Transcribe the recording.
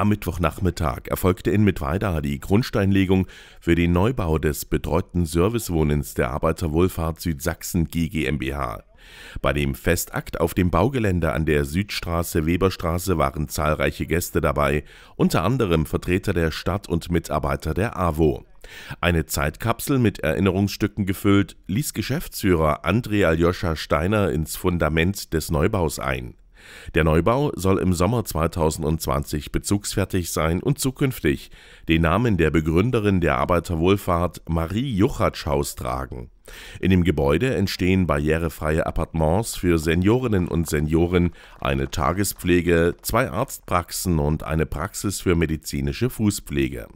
Am Mittwochnachmittag erfolgte in Mittweida die Grundsteinlegung für den Neubau des betreuten Servicewohnens der Arbeiterwohlfahrt Südsachsen GmbH. Bei dem Festakt auf dem Baugelände an der Südstraße Weberstraße waren zahlreiche Gäste dabei, unter anderem Vertreter der Stadt und Mitarbeiter der AWO. Eine Zeitkapsel mit Erinnerungsstücken gefüllt, ließ Geschäftsführer André Aljoscha Steiner ins Fundament des Neubaus ein. Der Neubau soll im Sommer 2020 bezugsfertig sein und zukünftig den Namen der Begründerin der Arbeiterwohlfahrt Marie Juchatschhaus tragen. In dem Gebäude entstehen barrierefreie Appartements für Seniorinnen und Senioren, eine Tagespflege, zwei Arztpraxen und eine Praxis für medizinische Fußpflege.